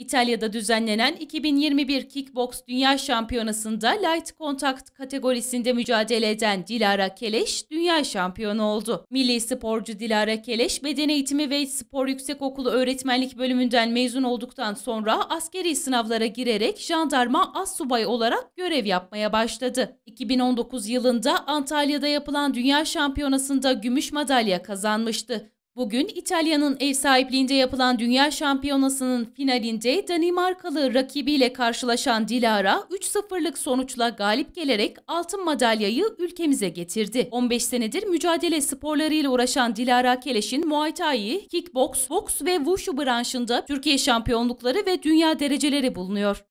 İtalya'da düzenlenen 2021 Kickbox Dünya Şampiyonası'nda Light Contact kategorisinde mücadele eden Dilara Keleş dünya şampiyonu oldu. Milli sporcu Dilara Keleş, Beden Eğitimi ve Spor Yüksekokulu Öğretmenlik Bölümünden mezun olduktan sonra askeri sınavlara girerek jandarma as subay olarak görev yapmaya başladı. 2019 yılında Antalya'da yapılan Dünya Şampiyonası'nda gümüş madalya kazanmıştı. Bugün İtalya'nın ev sahipliğinde yapılan Dünya Şampiyonası'nın finalinde Danimarkalı rakibiyle karşılaşan Dilara 3-0'lık sonuçla galip gelerek altın madalyayı ülkemize getirdi. 15 senedir mücadele sporlarıyla uğraşan Dilara Keleş'in Muay Thai, kickbox, boks ve wushu branşında Türkiye şampiyonlukları ve dünya dereceleri bulunuyor.